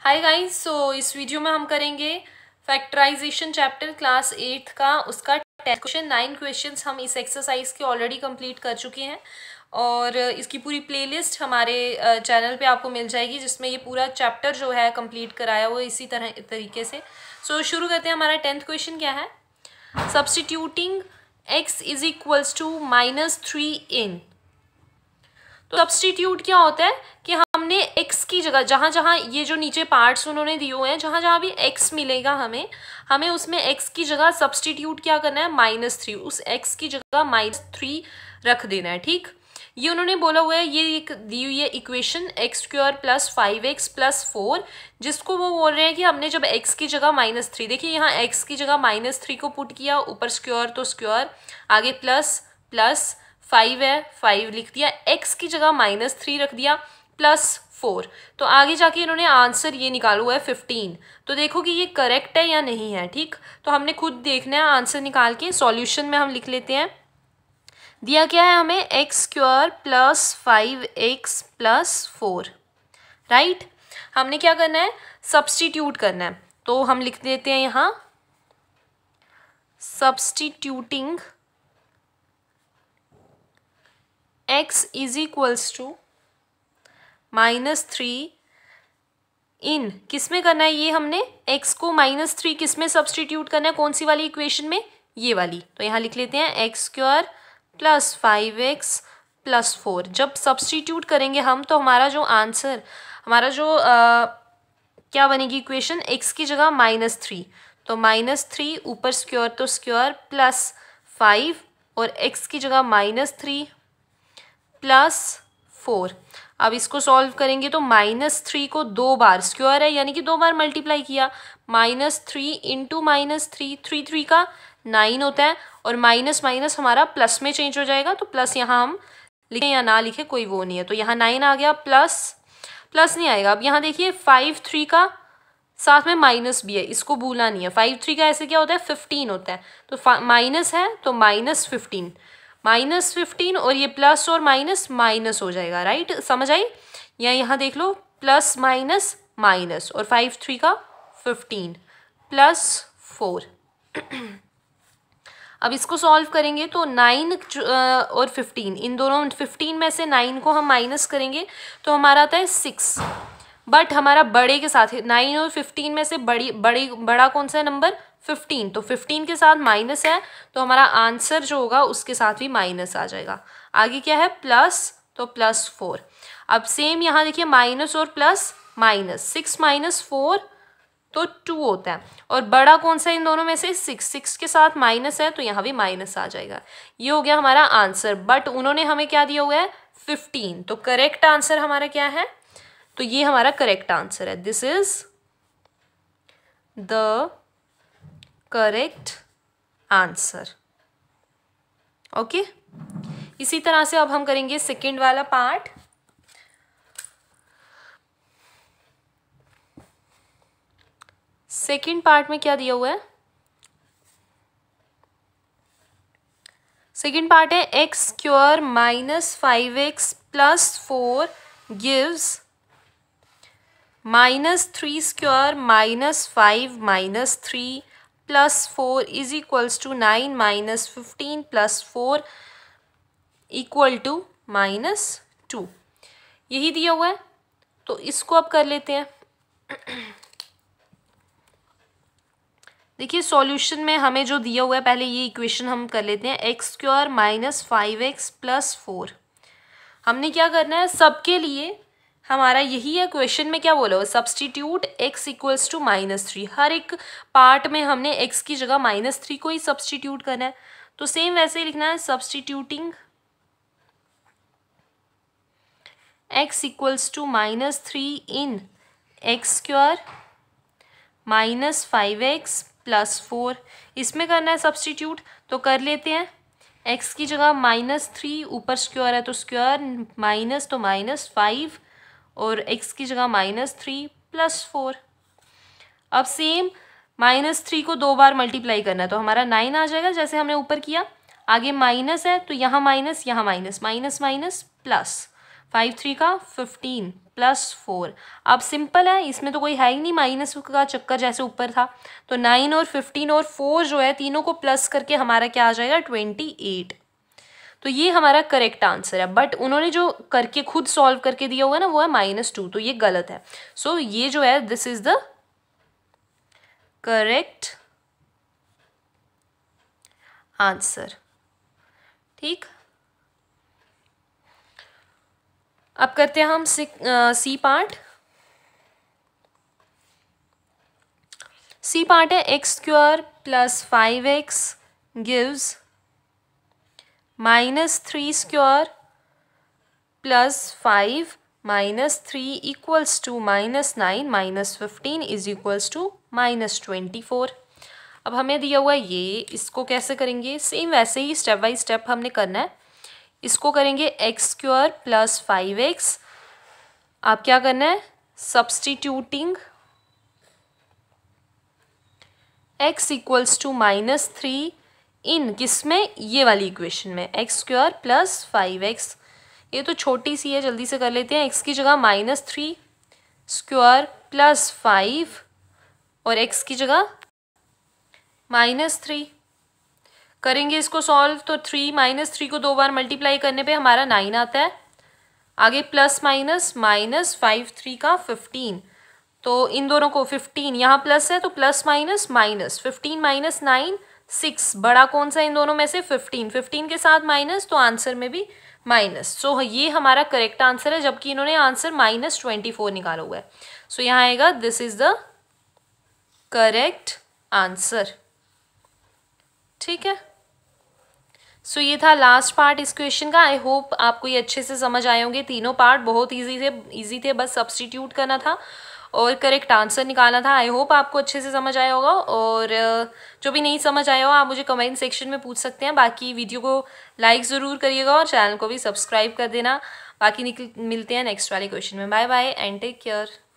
hi guys so इस video में हम करेंगे फैक्टराइजेशन चैप्टर क्लास एट्थ का उसका टेस्ट क्वेश्चन नाइन क्वेश्चन हम इस एक्सरसाइज के ऑलरेडी कंप्लीट कर चुके हैं और इसकी पूरी प्लेलिस्ट हमारे चैनल पे आपको मिल जाएगी जिसमें ये पूरा चैप्टर जो है कंप्लीट कराया हुआ इसी तरह तरीके से सो so, शुरू करते हैं हमारा टेंथ क्वेश्चन क्या है substituting x is equals to minus three in तो सब्सटीट्यूट क्या होता है कि हम हमने एक्स की जगह जहाँ जहाँ ये जो नीचे पार्ट्स उन्होंने दिए हुए हैं जहाँ जहाँ भी एक्स मिलेगा हमें हमें उसमें एक्स की जगह सब्सटीट्यूट क्या करना है माइनस थ्री उस एक्स की जगह माइनस थ्री रख देना है ठीक ये उन्होंने बोला हुआ है ये एक दी हुई है equation x square plus five x plus four जिसको वो बोल रहे हैं कि हमने जब एक्स की जगह माइनस थ्री देखिए यहाँ एक्स की जगह माइनस थ्री को पुट किया ऊपर स्क्योर तो स्क्योर आगे प्लस प्लस फाइव है फाइव लिख दिया एक्स की जगह माइनस थ्री रख दिया प्लस फोर तो आगे जाके इन्होंने आंसर ये निकाला हुआ है फिफ्टीन तो देखो कि ये करेक्ट है या नहीं है ठीक तो हमने खुद देखना है आंसर निकाल के सॉल्यूशन में हम लिख लेते हैं दिया क्या है हमें x square plus five x plus four right हमने क्या करना है सब्सटीट्यूट करना है तो हम लिख देते हैं यहाँ substituting x is equals to minus three in किस में करना है ये हमने एक्स को माइनस थ्री किस में सब्सटीट्यूट करना है कौन सी वाली इक्वेशन में ये वाली तो यहाँ लिख लेते हैं x square plus five x plus four जब सब्सटीट्यूट करेंगे हम तो हमारा जो आंसर हमारा जो आ, क्या बनेगी इक्वेशन एक्स की जगह माइनस थ्री तो माइनस थ्री ऊपर स्क्योर तो स्क्योर प्लस फाइव और एक्स की जगह माइनस थ्री प्लस फोर अब इसको सॉल्व करेंगे तो माइनस थ्री को दो बार स्क्वायर है यानी कि दो बार मल्टीप्लाई किया minus three into minus three three three का नाइन होता है और माइनस माइनस हमारा प्लस में चेंज हो जाएगा तो प्लस यहाँ हम लिखें या ना लिखें कोई वो नहीं है तो यहाँ नाइन आ गया प्लस प्लस नहीं आएगा अब यहाँ देखिए फाइव थ्री का साथ में माइनस भी है इसको भूलना नहीं है फाइव थ्री का ऐसे क्या होता है फिफ्टीन होता है तो माइनस है तो माइनस फिफ्टीन माइनस फिफ्टीन और ये प्लस और माइनस माइनस हो जाएगा राइट समझ आई या यहाँ देख लो प्लस माइनस माइनस और फाइव थ्री का फिफ्टीन प्लस फोर अब इसको सॉल्व करेंगे तो नाइन uh, और फिफ्टीन इन दोनों फिफ्टीन में से नाइन को हम माइनस करेंगे तो हमारा आता है सिक्स बट हमारा बड़े के साथ नाइन और फिफ्टीन में से बड़ी बड़ी बड़ा कौन सा नंबर फिफ्टीन तो फिफ्टीन के साथ माइनस है तो हमारा आंसर जो होगा उसके साथ भी माइनस आ जाएगा आगे क्या है प्लस तो प्लस फोर अब सेम यहाँ देखिए माइनस और plus minus six minus four तो टू होता है और बड़ा कौन सा इन दोनों में से सिक्स सिक्स के साथ माइनस है तो यहाँ भी माइनस आ जाएगा ये हो गया हमारा आंसर बट उन्होंने हमें क्या दिया हुआ है फिफ्टीन तो करेक्ट आंसर हमारा क्या है तो ये हमारा करेक्ट आंसर है this is the correct answer okay इसी तरह से अब हम करेंगे सेकेंड वाला पार्ट सेकेंड पार्ट में क्या दिया हुआ है सेकेंड पार्ट है x square minus five x plus four gives minus three square minus five minus three plus four is equals to nine minus fifteen plus four equal to minus two यही दिया हुआ है तो इसको अब कर लेते हैं देखिए सॉल्यूशन में हमें जो दिया हुआ है पहले ये इक्वेशन हम कर लेते हैं x square minus five x plus four हमने क्या करना है सबके लिए हमारा यही है क्वेश्चन में क्या बोला substitute x equals to minus three हर एक पार्ट में हमने एक्स की जगह माइनस थ्री को ही सब्सटीट्यूट करना है तो सेम वैसे ही लिखना है substituting x equals to minus three in x square minus five x plus four इसमें करना है सब्सटीट्यूट तो कर लेते हैं एक्स की जगह माइनस थ्री ऊपर स्क्वायर है तो स्क्वायर माइनस तो माइनस फाइव और एक्स की जगह माइनस थ्री प्लस फोर अब सेम माइनस थ्री को दो बार मल्टीप्लाई करना है तो हमारा नाइन आ जाएगा जैसे हमने ऊपर किया आगे माइनस है तो यहाँ माइनस यहाँ minus minus minus plus five three का फिफ्टीन प्लस फोर अब सिंपल है इसमें तो कोई है ही नहीं माइनस का चक्कर जैसे ऊपर था तो नाइन और फिफ्टीन और फोर जो है तीनों को प्लस करके हमारा क्या आ जाएगा ट्वेंटी एट तो ये हमारा करेक्ट आंसर है बट उन्होंने जो करके खुद सॉल्व करके दिया होगा ना वो है माइनस टू तो ये गलत है सो so, ये जो है this is the correct answer ठीक अब करते हैं हम सी पार्ट सी पार्ट है x square plus five x gives minus three square plus five minus three equals to minus nine minus fifteen is equals to minus twenty four अब हमें दिया हुआ ये इसको कैसे करेंगे सेम वैसे ही स्टेप बाई स्टेप हमने करना है इसको करेंगे x square plus five x आप क्या करना है substituting x equals to minus three in किस में ये वाली इक्वेशन में x square plus five x ये तो छोटी सी है जल्दी से कर लेते हैं एक्स की जगह minus three square plus five और एक्स की जगह माइनस थ्री करेंगे इसको सॉल्व तो थ्री माइनस थ्री को दो बार मल्टीप्लाई करने पे हमारा नाइन आता है आगे plus minus minus five three का फिफ्टीन तो इन दोनों को फिफ्टीन यहाँ प्लस है तो plus minus minus fifteen minus nine six बड़ा कौन सा इन दोनों में से फिफ्टीन फिफ्टीन के साथ माइनस तो आंसर में भी माइनस सो so, ये हमारा करेक्ट आंसर है जबकि इन्होंने आंसर माइनस ट्वेंटी फोर निकाला हुआ है सो so, यहाँ आएगा this is the correct answer ठीक है सो so, ये था लास्ट पार्ट इस क्वेश्चन का आई होप आपको ये अच्छे से समझ आए होंगे तीनों पार्ट बहुत ईजी थे ईजी थे बस सब्सटीट्यूट करना था और करेक्ट आंसर निकालना था आई होप आपको अच्छे से समझ आया होगा और जो भी नहीं समझ आया हो आप मुझे कमेंट सेक्शन में पूछ सकते हैं बाकी वीडियो को लाइक ज़रूर करिएगा और चैनल को भी सब्सक्राइब कर देना बाकी निकल मिलते हैं नेक्स्ट वाले क्वेश्चन में bye bye and take care